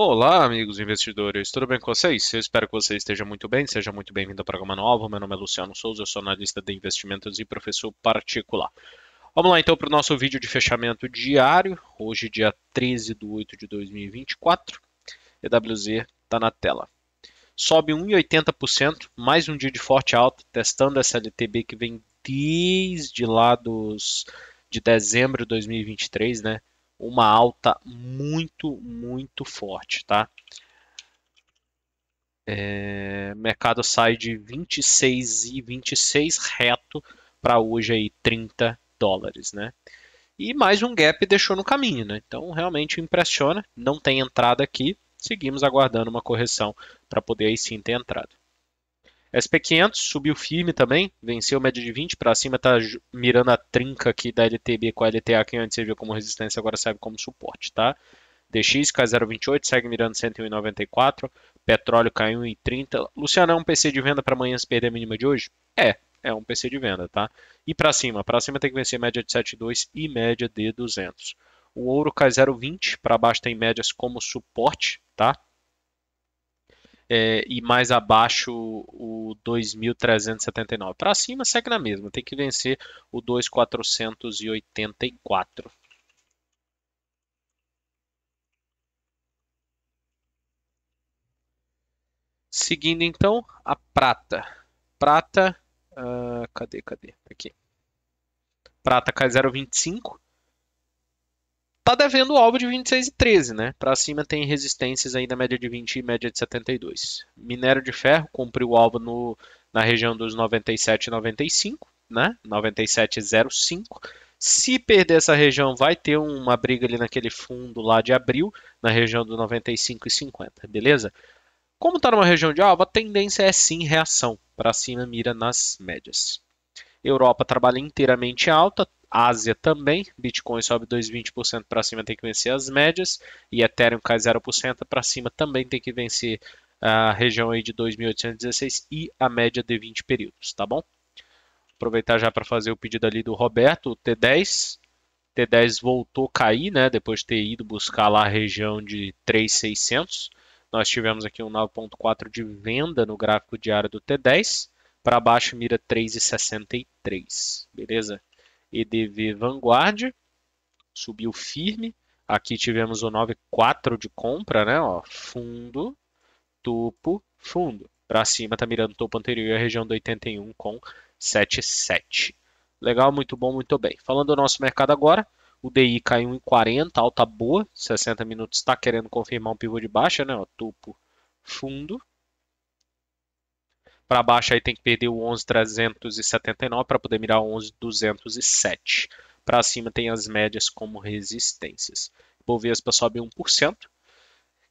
Olá, amigos investidores, tudo bem com vocês? Eu espero que você esteja muito bem, seja muito bem-vindo ao programa Novo. Meu nome é Luciano Souza, eu sou analista de investimentos e professor particular. Vamos lá então para o nosso vídeo de fechamento diário, hoje, dia 13 de 8 de 2024. EWZ está na tela. Sobe 1,80%, mais um dia de forte alta, testando essa LTB que vem desde lá dos, de dezembro de 2023, né? uma alta muito, muito forte, tá? É, mercado sai de 26 e 26 reto para hoje aí 30 dólares, né? E mais um gap deixou no caminho, né? Então realmente impressiona, não tem entrada aqui, seguimos aguardando uma correção para poder aí sim ter entrada. SP500 subiu firme também, venceu média de 20, para cima está mirando a trinca aqui da LTB com a LTA, que antes servia como resistência, agora serve como suporte, tá? DX cai 0,28, segue mirando 101,94, petróleo cai 1,30. Luciano, é um PC de venda para amanhã se perder a mínima de hoje? É, é um PC de venda, tá? E para cima? Para cima tem que vencer média de 7,2 e média de 200. O ouro cai 0,20, para baixo tem médias como suporte, tá? é, e mais abaixo o 2.379. Para cima segue na mesma, tem que vencer o 2.484. Seguindo então a prata. Prata, uh, cadê, cadê? Aqui. Prata cai 0,25 tá devendo o alvo de 26 e 13, né? Para cima tem resistências aí da média de 20 e média de 72. Minério de ferro cumpriu o alvo no, na região dos 97 e 95, né? 97,05. Se perder essa região, vai ter uma briga ali naquele fundo lá de abril, na região do 95,50, beleza? Como está numa região de alvo, ah, a tendência é sim reação. Para cima mira nas médias. Europa trabalha inteiramente alta, Ásia também, Bitcoin sobe 2,20% para cima, tem que vencer as médias, e Ethereum cai 0% para cima, também tem que vencer a região aí de 2.816 e a média de 20 períodos, tá bom? Aproveitar já para fazer o pedido ali do Roberto, o T10, T10 voltou a cair, né, depois de ter ido buscar lá a região de 3.600, nós tivemos aqui um 9.4 de venda no gráfico diário do T10, para baixo mira 3,63, beleza? EDV Vanguard, subiu firme. Aqui tivemos o 94 de compra, né? Ó, fundo, topo, fundo. Para cima está mirando o topo anterior, a região do 81 com 77. Legal, muito bom, muito bem. Falando do nosso mercado agora, o DI caiu em 40, alta boa, 60 minutos está querendo confirmar um pivô de baixa, né? Ó, topo, fundo para baixo aí tem que perder o 11.379 para poder mirar 11.207. Para cima tem as médias como resistências. Bovespa sobe 1%.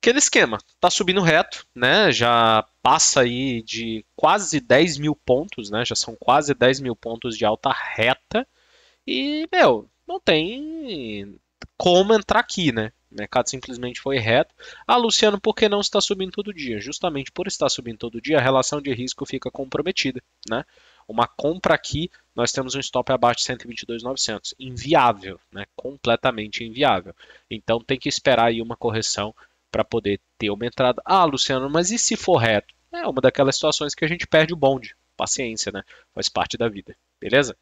Aquele esquema, tá subindo reto, né? Já passa aí de quase 10 mil pontos, né? Já são quase 10 mil pontos de alta reta. E, meu, não tem como entrar aqui, né? O mercado simplesmente foi reto. Ah, Luciano, por que não está subindo todo dia? Justamente por estar subindo todo dia, a relação de risco fica comprometida, né? Uma compra aqui, nós temos um stop abaixo de 122.900, inviável, né? Completamente inviável. Então tem que esperar aí uma correção para poder ter uma entrada. Ah, Luciano, mas e se for reto? É uma daquelas situações que a gente perde o bonde. Paciência, né? Faz parte da vida. Beleza?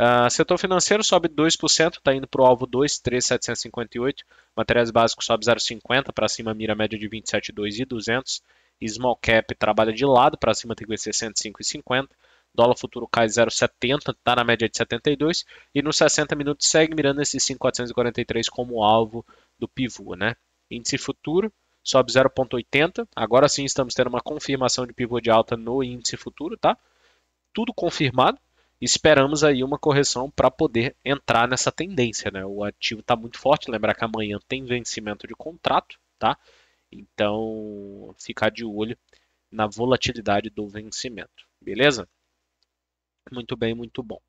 Uh, setor financeiro sobe 2%, está indo para o alvo 2,3758. Materiais básicos sobe 0,50, para cima mira média de 27,2 e 200. Small cap trabalha de lado, para cima tem que ser 105,50. Dólar futuro cai 0,70, está na média de 72. E nos 60 minutos segue mirando esses 5,443 como alvo do pivô. Né? Índice futuro sobe 0,80. Agora sim estamos tendo uma confirmação de pivô de alta no índice futuro, tá? Tudo confirmado esperamos aí uma correção para poder entrar nessa tendência, né? O ativo está muito forte, lembrar que amanhã tem vencimento de contrato, tá? Então, ficar de olho na volatilidade do vencimento, beleza? Muito bem, muito bom.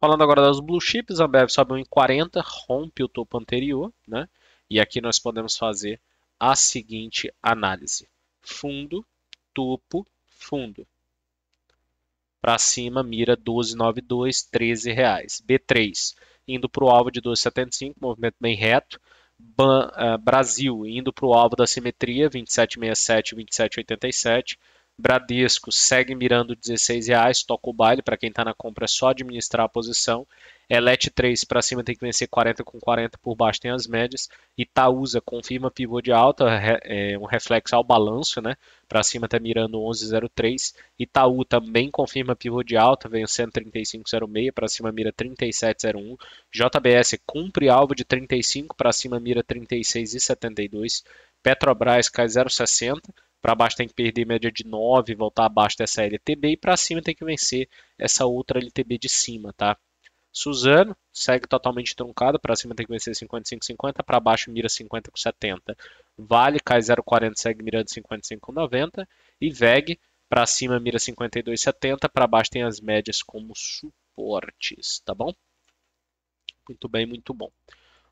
Falando agora das blue chips, a Ambev sobe 1,40, rompe o topo anterior, né? E aqui nós podemos fazer a seguinte análise. Fundo, topo, fundo para cima, mira 1292, 13 reais. B3 indo para o alvo de 1275, movimento bem reto. Ban, uh, Brasil indo para o alvo da simetria, 2767, 2787. Bradesco segue mirando R$16,00, toca o baile, para quem está na compra é só administrar a posição. Elet 3 para cima tem que vencer 40 com 40, por baixo tem as médias. Itaúsa confirma pivô de alta, é, um reflexo ao balanço, né? Para cima está mirando 11,03. Itaú também confirma pivô de alta, vencendo 35,06, para cima mira 37,01. JBS cumpre alvo de 35, para cima mira 36,72. Petrobras cai 0,60 para baixo tem que perder média de 9, voltar abaixo dessa LTB e para cima tem que vencer essa outra LTB de cima, tá? Suzano segue totalmente truncado, para cima tem que vencer 55,50, para baixo mira 50 com 70. Vale cai 0,40, segue mirando 55,90 e VEG para cima mira 52,70, para baixo tem as médias como suportes, tá bom? Muito bem, muito bom.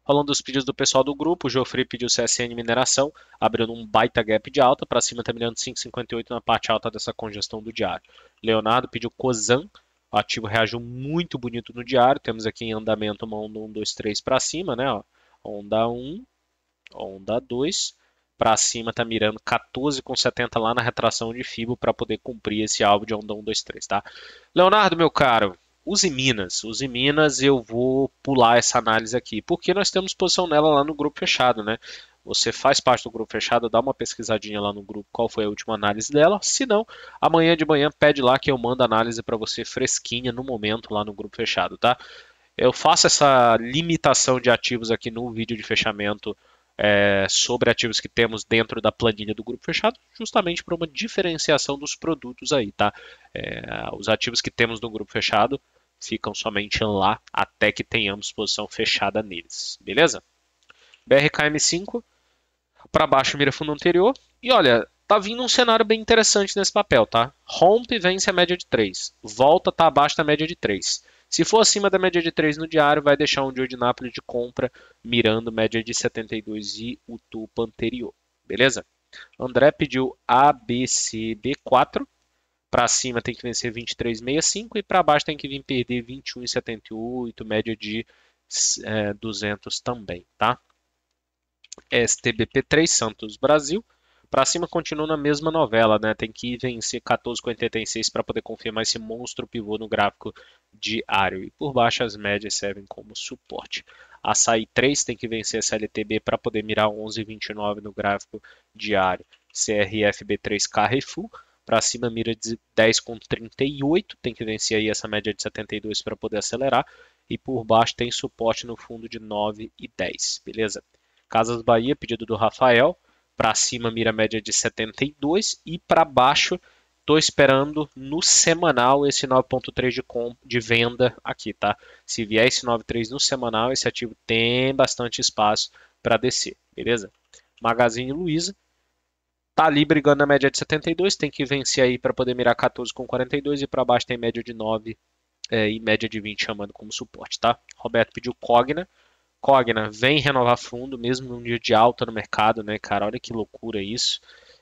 Falando dos pedidos do pessoal do grupo, o Geoffrey pediu CSN mineração, abrindo um baita gap de alta, para cima terminando tá 5,58 na parte alta dessa congestão do diário. Leonardo pediu COSAN, o ativo reagiu muito bonito no diário, temos aqui em andamento uma onda 1, 2, 3 para cima, né? Ó. Onda 1, onda 2, para cima está mirando 14,70 lá na retração de FIBO para poder cumprir esse alvo de onda 1, 2, 3, tá? Leonardo, meu caro, Use Minas. Use Minas eu vou pular essa análise aqui, porque nós temos posição nela lá no grupo fechado, né? Você faz parte do grupo fechado, dá uma pesquisadinha lá no grupo qual foi a última análise dela. Se não, amanhã de manhã pede lá que eu mando a análise para você fresquinha no momento lá no grupo fechado, tá? Eu faço essa limitação de ativos aqui no vídeo de fechamento é, sobre ativos que temos dentro da planilha do grupo fechado, justamente para uma diferenciação dos produtos aí, tá? É, os ativos que temos no grupo fechado ficam somente lá até que tenhamos posição fechada neles, beleza? BRKM5, para baixo mira fundo anterior, e olha, tá vindo um cenário bem interessante nesse papel, tá? Rompe, vence a média de 3, volta, tá abaixo da média de 3. Se for acima da média de 3 no diário, vai deixar um dia de Nápoles de compra, mirando média de 72 e o topo anterior, beleza? André pediu ABCD4, para cima tem que vencer 23,65 e para baixo tem que vir perder 21,78, média de é, 200 também, tá? STBP3 Santos Brasil. Para cima continua na mesma novela, né? Tem que vencer 14,86 para poder confirmar esse monstro pivô no gráfico diário. E por baixo as médias servem como suporte. Açaí 3 tem que vencer essa LTB para poder mirar 11,29 no gráfico diário. CRFB3 Carrefour para cima mira 10 com 38, tem que vencer aí essa média de 72 para poder acelerar, e por baixo tem suporte no fundo de 9 e 10, beleza? Casas Bahia, pedido do Rafael, para cima mira média de 72 e para baixo Estou esperando no semanal esse 9.3 de, com, de venda aqui, tá? Se vier esse 9.3 no semanal, esse ativo tem bastante espaço para descer, beleza? Magazine Luiza, tá ali brigando na média de 72, tem que vencer aí para poder mirar 14 com 42 e para baixo tem média de 9 é, e média de 20 chamando como suporte, tá? Roberto pediu Cogna. Cogna vem renovar fundo, mesmo um dia de alta no mercado, né, cara? Olha que loucura isso.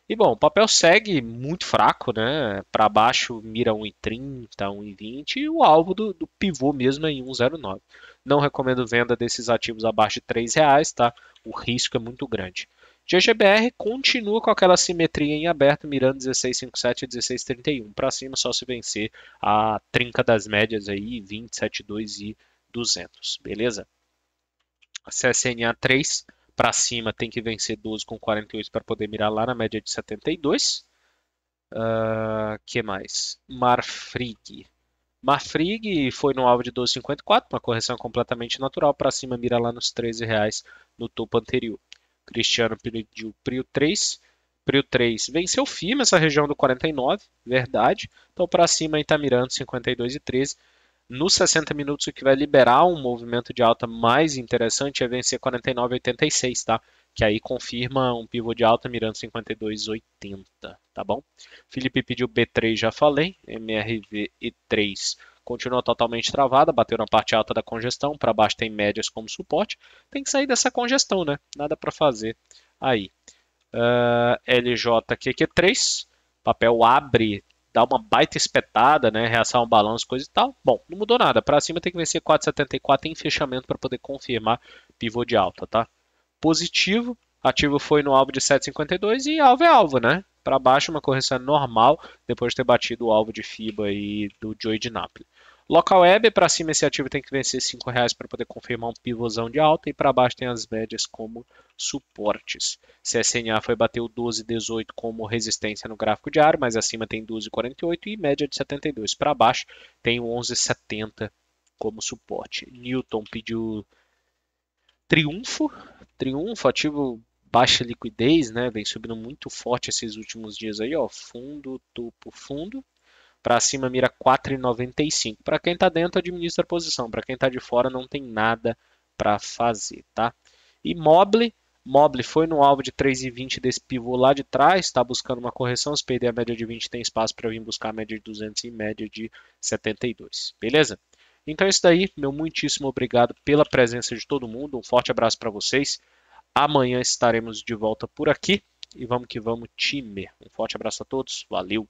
E bom, o papel segue muito fraco, né? Para baixo mira 1,30, 1,20 e o alvo do, do pivô mesmo é em 1,09. Não recomendo venda desses ativos abaixo de R$ reais, tá? O risco é muito grande. GGBR continua com aquela simetria em aberto, mirando 1657 e 1631 para cima, só se vencer a trinca das médias aí, 272 e 200, beleza? CSNA 3 para cima tem que vencer 12 com 48 para poder mirar lá na média de 72. Uh, ah, que mais? Marfrig. Marfrig foi no alvo de 12,54, uma correção completamente natural para cima, mira lá nos 13 reais no topo anterior. Cristiano pediu Prio 3. Prio 3 venceu firme essa região do 49, verdade. Então para cima Itamirano 52 e 13. Nos 60 minutos o que vai liberar um movimento de alta mais interessante é vencer 49 86, tá? Que aí confirma um pivô de alta mirando 52 80, tá bom? Felipe pediu B3, já falei. MRV E3 continua totalmente travada, bateu na parte alta da congestão, para baixo tem médias como suporte, tem que sair dessa congestão, né? Nada para fazer aí. Uh, ah, LJQQ3, papel abre, dá uma baita espetada, né? Reação ao balanço, coisa e tal. Bom, não mudou nada. Para cima tem que vencer 4,74 em fechamento para poder confirmar pivô de alta, tá? Positivo, ativo foi no alvo de 7,52 e alvo é alvo, né? para baixo, uma correção normal, depois de ter batido o alvo de FIBA e do Joey de Napoli. Local web, para cima esse ativo tem que vencer R$ reais para poder confirmar um pivôzão de alta e para baixo tem as médias como suportes. CSNA foi bater o 12,18 como resistência no gráfico diário, mas acima tem 12,48 e média de 72. Para baixo tem o 11,70 como suporte. Newton pediu triunfo, triunfo, ativo baixa liquidez, né? Vem subindo muito forte esses últimos dias aí, ó. Fundo, topo, fundo. Para cima mira 4,95. Para quem está dentro, administra a posição. Para quem está de fora, não tem nada para fazer, tá? E Mobile, Mobile foi no alvo de 3,20 desse pivô lá de trás, está buscando uma correção. Se perder a média de 20, tem espaço para vir buscar a média de 200 e média de 72, beleza? Então é isso daí, meu muitíssimo obrigado pela presença de todo mundo. Um forte abraço para vocês. Amanhã estaremos de volta por aqui e vamos que vamos, time. Um forte abraço a todos, valeu!